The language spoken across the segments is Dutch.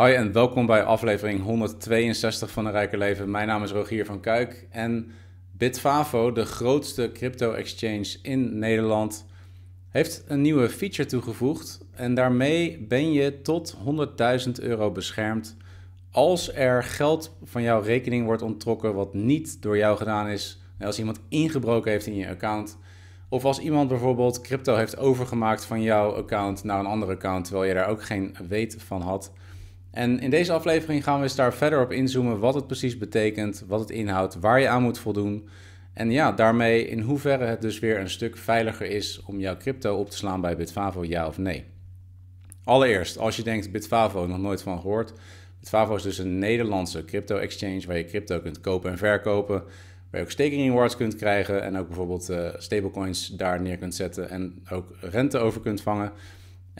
Hoi en welkom bij aflevering 162 van de Rijke Leven. Mijn naam is Rogier van Kuik en Bitfavo, de grootste crypto-exchange in Nederland, heeft een nieuwe feature toegevoegd. En daarmee ben je tot 100.000 euro beschermd als er geld van jouw rekening wordt onttrokken wat niet door jou gedaan is. Als iemand ingebroken heeft in je account. Of als iemand bijvoorbeeld crypto heeft overgemaakt van jouw account naar een andere account, terwijl je daar ook geen weet van had. En in deze aflevering gaan we eens daar verder op inzoomen wat het precies betekent, wat het inhoudt, waar je aan moet voldoen. En ja, daarmee in hoeverre het dus weer een stuk veiliger is om jouw crypto op te slaan bij Bitfavo, ja of nee. Allereerst, als je denkt Bitfavo, nog nooit van gehoord. Bitfavo is dus een Nederlandse crypto exchange waar je crypto kunt kopen en verkopen. Waar je ook staking rewards kunt krijgen en ook bijvoorbeeld eh, stablecoins daar neer kunt zetten en ook rente over kunt vangen.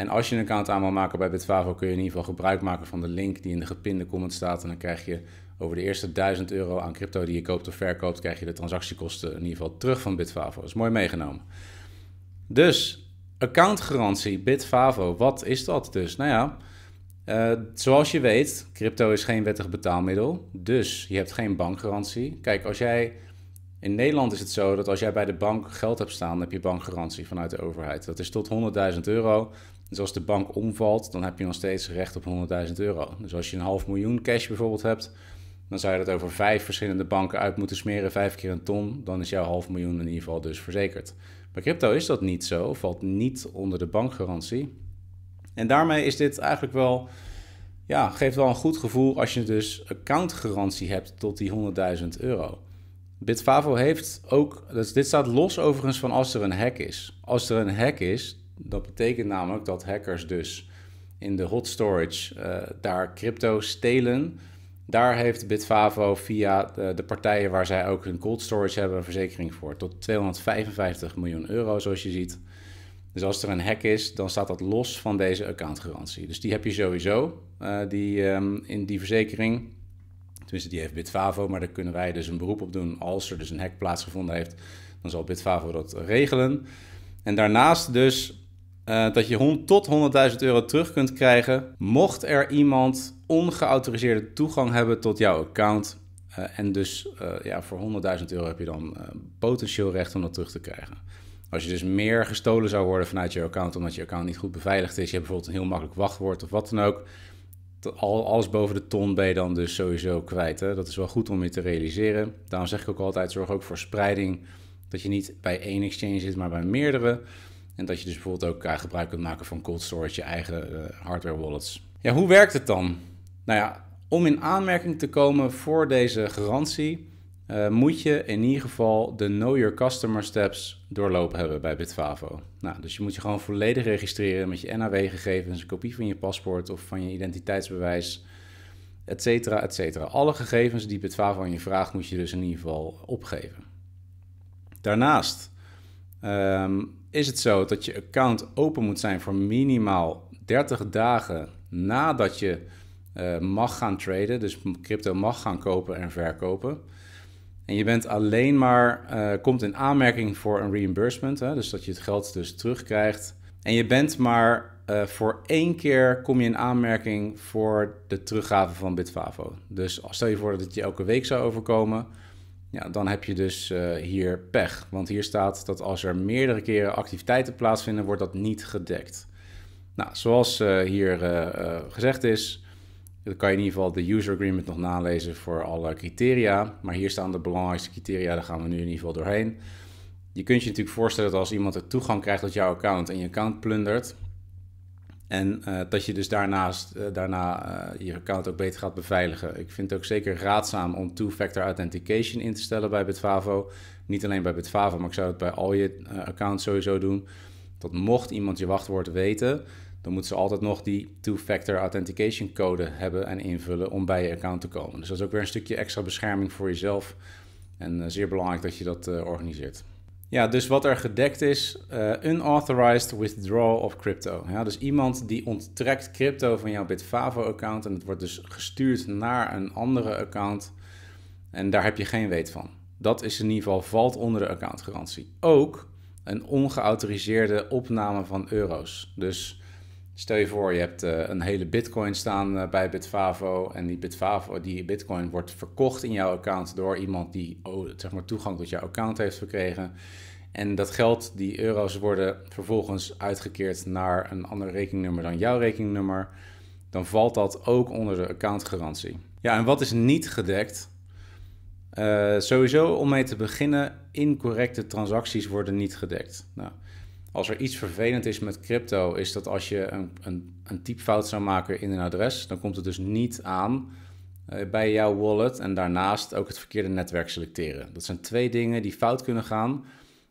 En als je een account aan wil maken bij Bitfavo, kun je in ieder geval gebruik maken van de link die in de gepinde comment staat. En dan krijg je over de eerste 1000 euro aan crypto die je koopt of verkoopt, krijg je de transactiekosten in ieder geval terug van Bitfavo. Dat is mooi meegenomen. Dus, accountgarantie Bitfavo, wat is dat dus? Nou ja, eh, zoals je weet, crypto is geen wettig betaalmiddel, dus je hebt geen bankgarantie. Kijk, als jij in Nederland is het zo dat als jij bij de bank geld hebt staan, heb je bankgarantie vanuit de overheid. Dat is tot 100.000 euro. Dus als de bank omvalt, dan heb je nog steeds recht op 100.000 euro. Dus als je een half miljoen cash bijvoorbeeld hebt, dan zou je dat over vijf verschillende banken uit moeten smeren, vijf keer een ton. Dan is jouw half miljoen in ieder geval dus verzekerd. Bij crypto is dat niet zo, valt niet onder de bankgarantie. En daarmee is dit eigenlijk wel, ja, geeft wel een goed gevoel als je dus accountgarantie hebt tot die 100.000 euro. Bitfavo heeft ook, dus dit staat los overigens van als er een hack is. Als er een hack is, dat betekent namelijk dat hackers dus in de hot storage eh, daar crypto stelen. Daar heeft Bitfavo via eh, de, partijen waar zij ook hun cold storage hebben een verzekering voor. Tot 255 miljoen euro, zoals je ziet. Dus als er een hack is, dan staat dat los van deze accountgarantie. Dus die heb je sowieso uh, die, um, in die verzekering. Tenminste, die heeft Bitfavo, maar daar kunnen wij dus een beroep op doen. Als er dus een hack plaatsgevonden heeft, dan zal Bitfavo dat regelen. En daarnaast dus eh, dat je tot 100.000 euro terug kunt krijgen mocht er iemand ongeautoriseerde toegang hebben tot jouw account. Eh, en dus eh, ja, voor 100.000 euro heb je dan potentieel recht om dat terug te krijgen. Als je dus meer gestolen zou worden vanuit je account omdat je account niet goed beveiligd is, je hebt bijvoorbeeld een heel makkelijk wachtwoord of wat dan ook, alles boven de ton ben je dan dus sowieso kwijt. Hè? Dat is wel goed om je te realiseren. Daarom zeg ik ook altijd: zorg ook voor spreiding. Dat je niet bij één exchange zit, maar bij meerdere. En dat je dus bijvoorbeeld ook eh, gebruik kunt maken van cold storage, je eigen eh, hardware wallets. Ja, hoe werkt het dan? Nou ja, om in aanmerking te komen voor deze garantie, eh, moet je in ieder geval de Know Your Customer Steps doorlopen hebben bij Bitfavo. Nou, dus je moet je gewoon volledig registreren met je NAW-gegevens, een kopie van je paspoort of van je identiteitsbewijs, et cetera, et cetera. Alle gegevens die Bitfavo aan je vraagt, moet je dus in ieder geval opgeven. Daarnaast Ehm, is het zo dat je account open moet zijn voor minimaal 30 dagen nadat je eh, mag gaan traden, dus crypto mag gaan kopen en verkopen. En je bent alleen maar, eh, komt in aanmerking voor een reimbursement, hè, dus dat je het geld dus terugkrijgt. En je bent maar eh, voor één keer kom je in aanmerking voor de teruggave van Bitfavo. Dus stel je voor dat het je elke week zou overkomen, ja, dan heb je dus eh, hier pech. Want hier staat dat als er meerdere keren activiteiten plaatsvinden, wordt dat niet gedekt. Nou, zoals eh, hier eh, gezegd is, dan kan je in ieder geval de user agreement nog nalezen voor alle criteria. Maar hier staan de belangrijkste criteria, daar gaan we nu in ieder geval doorheen. Je kunt je natuurlijk voorstellen dat als iemand de toegang krijgt tot jouw account en je account plundert, en eh, dat je dus daarnaast, eh, daarna eh, je account ook beter gaat beveiligen. Ik vind het ook zeker raadzaam om two-factor authentication in te stellen bij Bitfavo. Niet alleen bij Bitfavo, maar ik zou het bij al je accounts sowieso doen. Dat mocht iemand je wachtwoord weten, dan moeten ze altijd nog die two-factor authentication code hebben en invullen om bij je account te komen. Dus dat is ook weer een stukje extra bescherming voor jezelf. En zeer belangrijk dat je dat organiseert. Ja, dus wat er gedekt is, uh, unauthorized withdrawal of crypto. Ja, dus iemand die onttrekt crypto van jouw Bitfavo-account en het wordt dus gestuurd naar een andere account en daar heb je geen weet van. Dat is in ieder geval valt onder de accountgarantie. Ook een ongeautoriseerde opname van euro's. Dus Stel je voor, je hebt eh, een hele bitcoin staan eh, bij Bitfavo en die Bitfavo, die bitcoin wordt verkocht in jouw account door iemand die oh, zeg maar, toegang tot jouw account heeft verkregen. En dat geld, die euro's, worden vervolgens uitgekeerd naar een ander rekeningnummer dan jouw rekeningnummer. Dan valt dat ook onder de accountgarantie. Ja, en wat is niet gedekt? Eh, sowieso om mee te beginnen, incorrecte transacties worden niet gedekt. Nou, als er iets vervelend is met crypto, is dat als je een, een, een typfout zou maken in een adres, dan komt het dus niet aan eh, bij jouw wallet en daarnaast ook het verkeerde netwerk selecteren. Dat zijn twee dingen die fout kunnen gaan.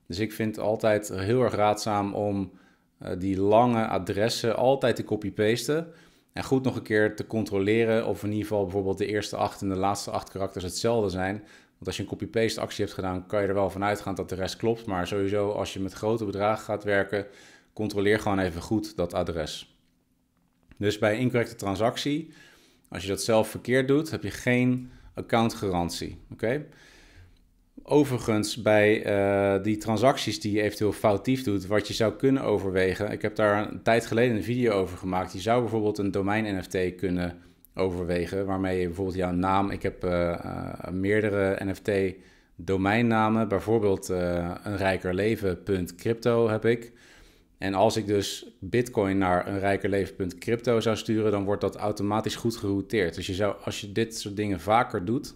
Dus ik vind het altijd heel erg raadzaam om eh, die lange adressen altijd te copy-pasten. En goed nog een keer te controleren of in ieder geval bijvoorbeeld de eerste acht en de laatste acht karakters hetzelfde zijn. Want als je een copy-paste actie hebt gedaan, kan je er wel van uitgaan dat de rest klopt. Maar sowieso, als je met grote bedragen gaat werken, controleer gewoon even goed dat adres. Dus bij incorrecte transactie, als je dat zelf verkeerd doet, heb je geen accountgarantie. Oké? Overigens, bij eh, die transacties die je eventueel foutief doet, wat je zou kunnen overwegen. Ik heb daar een tijd geleden een video over gemaakt. Je zou bijvoorbeeld een domein NFT kunnen overwegen, waarmee je bijvoorbeeld jouw naam. Ik heb eh, eh, meerdere NFT domeinnamen, bijvoorbeeld een rijkerleven.crypto heb ik. En als ik dus Bitcoin naar een rijkerleven.crypto zou sturen, dan wordt dat automatisch goed gerouteerd. Dus je zou, als je dit soort dingen vaker doet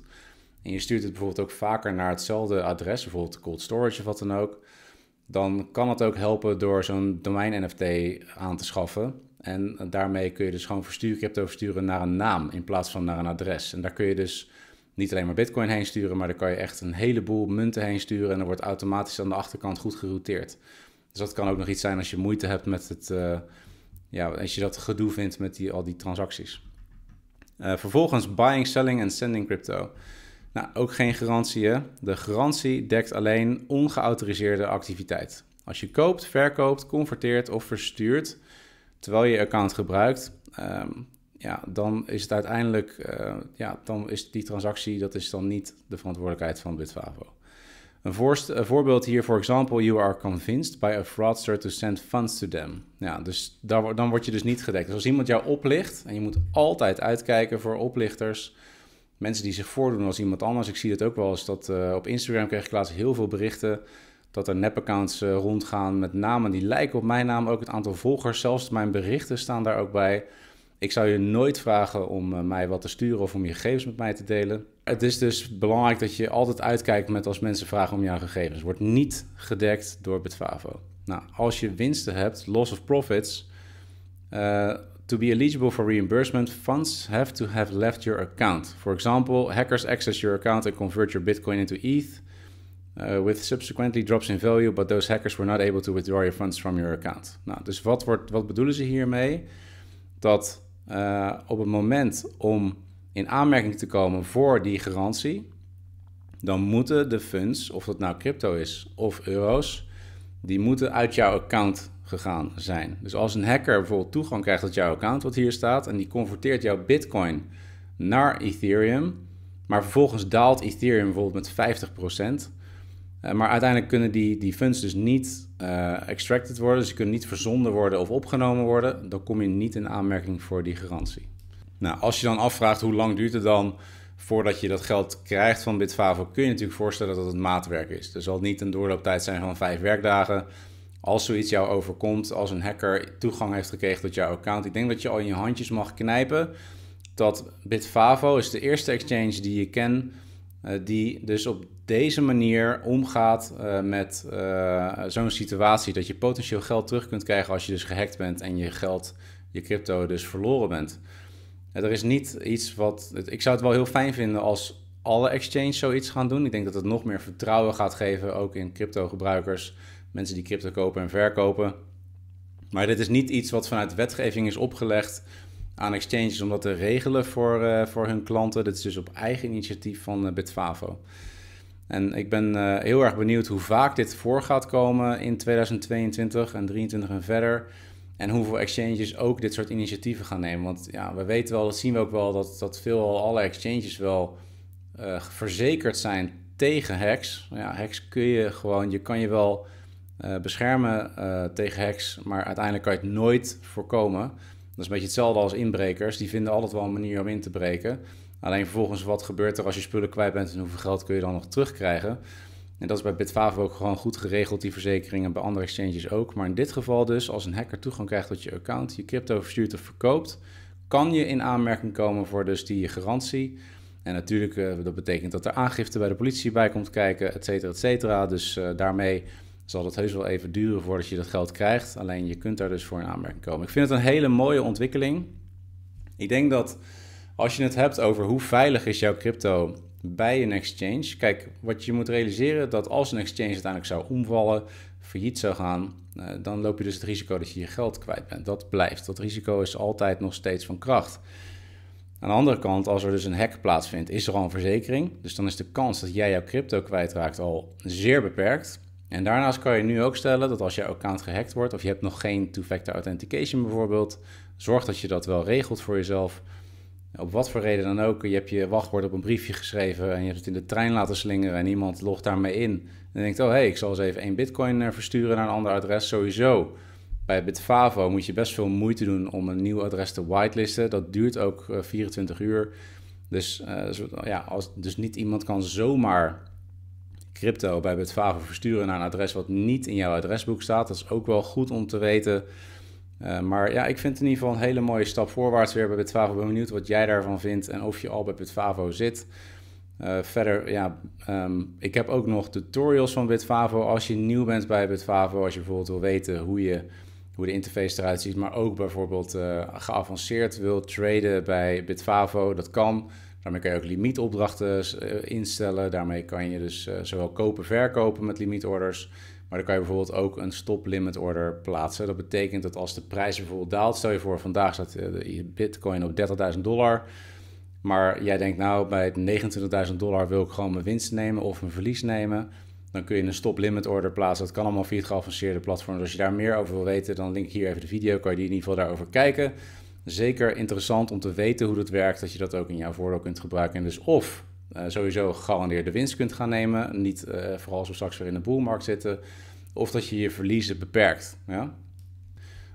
en je stuurt het bijvoorbeeld ook vaker naar hetzelfde adres, bijvoorbeeld cold storage of wat dan ook, dan kan het ook helpen door zo'n domein NFT aan te schaffen. En daarmee kun je dus gewoon crypto versturen naar een naam in plaats van naar een adres. En daar kun je dus niet alleen maar bitcoin heen sturen, maar daar kan je echt een heleboel munten heen sturen en dan wordt automatisch aan de achterkant goed gerouteerd. Dus dat kan ook nog iets zijn als je moeite hebt met het, eh, ja, als je dat gedoe vindt met die, al die transacties. Eh, vervolgens buying, selling en sending crypto. Nou, ook geen garantie. Hè? De garantie dekt alleen ongeautoriseerde activiteit. Als je koopt, verkoopt, converteert of verstuurt terwijl je je account gebruikt, ehm, ja, dan is het uiteindelijk, eh, ja, dan is die transactie, dat is dan niet de verantwoordelijkheid van Bitvavo. Een, voorbeeld hier, voor example, you are convinced by a fraudster to send funds to them. Ja, dus daar, dan word je dus niet gedekt. Dus als iemand jou oplicht, en je moet altijd uitkijken voor oplichters, mensen die zich voordoen als iemand anders. Ik zie dat ook wel eens. Dat, eh, op Instagram kreeg ik laatst heel veel berichten dat er nepaccounts eh, rondgaan met namen die lijken op mijn naam. Ook het aantal volgers, zelfs mijn berichten staan daar ook bij. Ik zou je nooit vragen om eh, mij wat te sturen of om je gegevens met mij te delen. Het is dus belangrijk dat je altijd uitkijkt met als mensen vragen om jouw gegevens. Wordt niet gedekt door Bitfavo. Nou, als je winsten hebt, loss of profits, to be eligible for reimbursement, funds have to have left your account. For example, hackers access your account and convert your Bitcoin into ETH uh, with subsequently drops in value, but those hackers were not able to withdraw your funds from your account. Nou, dus wat, wordt, wat bedoelen ze hiermee? Dat uh, op het moment om in aanmerking te komen voor die garantie, dan moeten de funds, of dat nou crypto is of euro's, die moeten uit jouw account gegaan zijn. Dus als een hacker bijvoorbeeld toegang krijgt tot jouw account, wat hier staat, en die converteert jouw Bitcoin naar Ethereum, maar vervolgens daalt Ethereum bijvoorbeeld met 50%. Eh, maar uiteindelijk kunnen die, die funds dus niet eh, extracted worden, ze dus kunnen niet verzonden worden of opgenomen worden. Dan kom je niet in aanmerking voor die garantie. Nou, als je dan afvraagt hoe lang duurt het dan voordat je dat geld krijgt van Bitfavo, kun je, je natuurlijk voorstellen dat het maatwerk is. Er zal niet een doorlooptijd zijn van vijf werkdagen als zoiets jou overkomt, als een hacker toegang heeft gekregen tot jouw account, ik denk dat je al in je handjes mag knijpen dat Bitfavo is de eerste exchange die je ken eh, die dus op deze manier omgaat eh, met eh, zo'n situatie dat je potentieel geld terug kunt krijgen als je dus gehackt bent en je geld, je crypto dus verloren bent. er is niet iets wat. Ik zou het wel heel fijn vinden als alle exchanges zoiets gaan doen. Ik denk dat het nog meer vertrouwen gaat geven, ook in crypto gebruikers mensen die crypto kopen en verkopen. Maar dit is niet iets wat vanuit wetgeving is opgelegd aan exchanges om dat te regelen voor, eh, voor hun klanten. Dit is dus op eigen initiatief van uh, Bitfavo. En ik ben eh, heel erg benieuwd hoe vaak dit voor gaat komen in 2022 en 2023 en verder. En hoeveel exchanges ook dit soort initiatieven gaan nemen. Want ja, we weten wel, dat zien we ook wel, dat, dat veel alle exchanges wel verzekerd zijn tegen hacks. Ja, hacks kun je gewoon, je kan je wel eh, beschermen eh, tegen hacks, maar uiteindelijk kan je het nooit voorkomen. Dat is een beetje hetzelfde als inbrekers. Die vinden altijd wel een manier om in te breken. Alleen vervolgens, wat gebeurt er als je spullen kwijt bent en hoeveel geld kun je dan nog terugkrijgen? En dat is bij Bitfavo ook gewoon goed geregeld, die verzekeringen, bij andere exchanges ook. Maar in dit geval dus, als een hacker toegang krijgt tot je account, je crypto verstuurt of verkoopt, kan je in aanmerking komen voor dus die garantie. En natuurlijk, eh, dat betekent dat er aangifte bij de politie bij komt kijken, et cetera, et cetera. Dus daarmee zal het heus wel even duren voordat je dat geld krijgt. Alleen je kunt daar dus voor in aanmerking komen. Ik vind het een hele mooie ontwikkeling. Ik denk dat als je het hebt over hoe veilig is jouw crypto bij een exchange. Kijk, wat je moet realiseren dat als een exchange uiteindelijk zou omvallen, failliet zou gaan, eh, dan loop je dus het risico dat je je geld kwijt bent. Dat blijft. Dat risico is altijd nog steeds van kracht. Aan de andere kant, als er dus een hack plaatsvindt, is er al een verzekering. Dus dan is de kans dat jij jouw crypto kwijtraakt al zeer beperkt. En daarnaast kan je nu ook stellen dat als je account gehackt wordt of je hebt nog geen two-factor authentication bijvoorbeeld, zorg dat je dat wel regelt voor jezelf. Op wat voor reden dan ook, je hebt je wachtwoord op een briefje geschreven en je hebt het in de trein laten slingeren en iemand logt daarmee in. En denkt, oh hé, hey, ik zal eens even één bitcoin eh, versturen naar een ander adres, sowieso. Bij Bitfavo moet je best veel moeite doen om een nieuw adres te whitelisten. Dat duurt ook 24 eh, uur. Dus, eh, ja, dus niet iemand kan zomaar crypto bij Bitfavo versturen naar een adres wat niet in jouw adresboek staat. Dat is ook wel goed om te weten. Eh, maar ja, ik vind het in ieder geval een hele mooie stap voorwaarts weer bij Bitfavo. Ik ben benieuwd wat jij daarvan vindt en of je al bij Bitfavo zit. Eh, verder, ja, ehm, ik heb ook nog tutorials van Bitfavo. Als je nieuw bent bij Bitfavo, als je bijvoorbeeld wil weten hoe, je, hoe de interface eruit ziet, maar ook bijvoorbeeld eh, geavanceerd wil traden bij Bitfavo, dat kan. Daarmee kan je ook limietopdrachten eh, instellen. Daarmee kan je dus eh, zowel kopen, verkopen met limietorders. Maar dan kan je bijvoorbeeld ook een stop-limit order plaatsen. Dat betekent dat als de prijs bijvoorbeeld daalt, stel je voor vandaag staat eh, je bitcoin op 30.000 dollar. Maar jij denkt nou bij 29.000 dollar wil ik gewoon mijn winst nemen of mijn verlies nemen. Dan kun je een stop-limit order plaatsen. Dat kan allemaal via het geavanceerde platform. Dus als je daar meer over wil weten, dan link ik hier even de video. Kan je die in ieder geval daarover kijken zeker interessant om te weten hoe dat werkt, dat je dat ook in jouw voordeel kunt gebruiken. En dus of eh, sowieso gegarandeerde winst kunt gaan nemen, niet eh, vooral als straks weer in de boelmarkt zitten, of dat je je verliezen beperkt. Ja?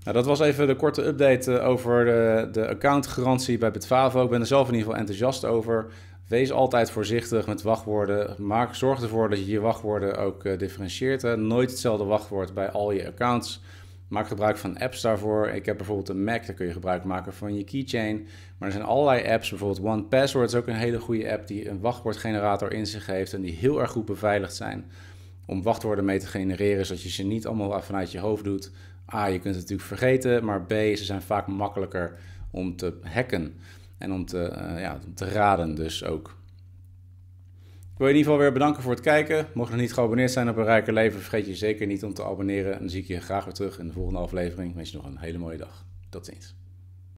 Nou, dat was even de korte update eh, over de, de accountgarantie bij Bitfavo. Ik ben er zelf in ieder geval enthousiast over. Wees altijd voorzichtig met wachtwoorden. Maak, zorg ervoor dat je je wachtwoorden ook differentieert. Nooit hetzelfde wachtwoord bij al je accounts. Maak gebruik van apps daarvoor. Ik heb bijvoorbeeld een Mac, daar kun je gebruik maken van je keychain. Maar er zijn allerlei apps, bijvoorbeeld One Password is ook een hele goede app die een wachtwoordgenerator in zich heeft en die heel erg goed beveiligd zijn om wachtwoorden mee te genereren, zodat je ze niet allemaal vanuit je hoofd doet. A, je kunt het natuurlijk vergeten, maar B, ze zijn vaak makkelijker om te hacken en om te, eh, ja, te raden dus ook. Ik wil je in ieder geval weer bedanken voor het kijken. Mocht je nog niet geabonneerd zijn op Een Rijker Leven, vergeet je zeker niet om te abonneren. dan zie ik je graag weer terug in de volgende aflevering. Ik wens je nog een hele mooie dag. Tot ziens.